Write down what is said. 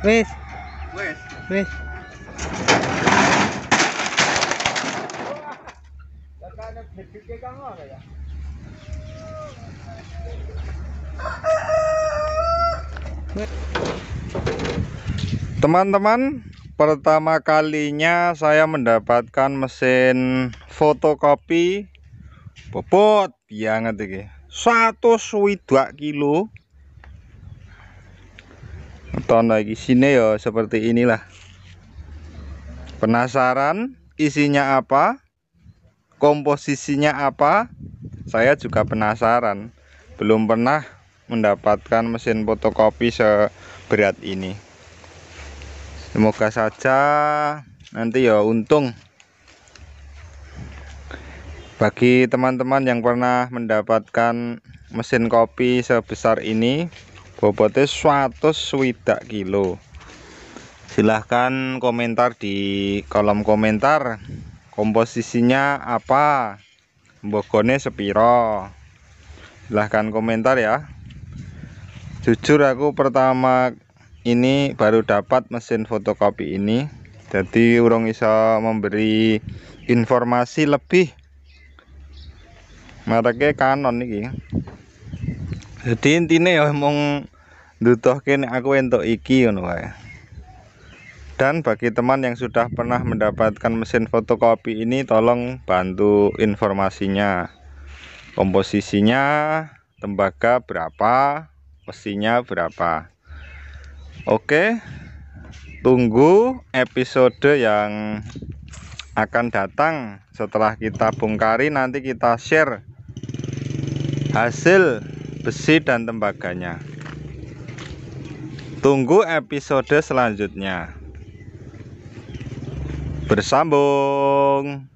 Wes. Wes. Wes. Teman-teman, pertama kalinya saya mendapatkan mesin fotokopi bobot yang iki. 100 kilo beton lagi sini ya seperti inilah penasaran isinya apa komposisinya apa saya juga penasaran belum pernah mendapatkan mesin fotokopi seberat ini semoga saja nanti ya untung bagi teman-teman yang pernah mendapatkan mesin kopi sebesar ini bobotnya 100 kilo silahkan komentar di kolom komentar komposisinya apa bogone sepiro silahkan komentar ya jujur aku pertama ini baru dapat mesin fotokopi ini jadi urung bisa memberi informasi lebih mereknya kanon nih jadi intinya ya emang kini aku untuk iki ngono wae. Dan bagi teman yang sudah pernah mendapatkan mesin fotokopi ini tolong bantu informasinya. Komposisinya tembaga berapa, mesinnya berapa. Oke. Tunggu episode yang akan datang setelah kita bongkari nanti kita share hasil besi dan tembaganya. Tunggu episode selanjutnya. Bersambung.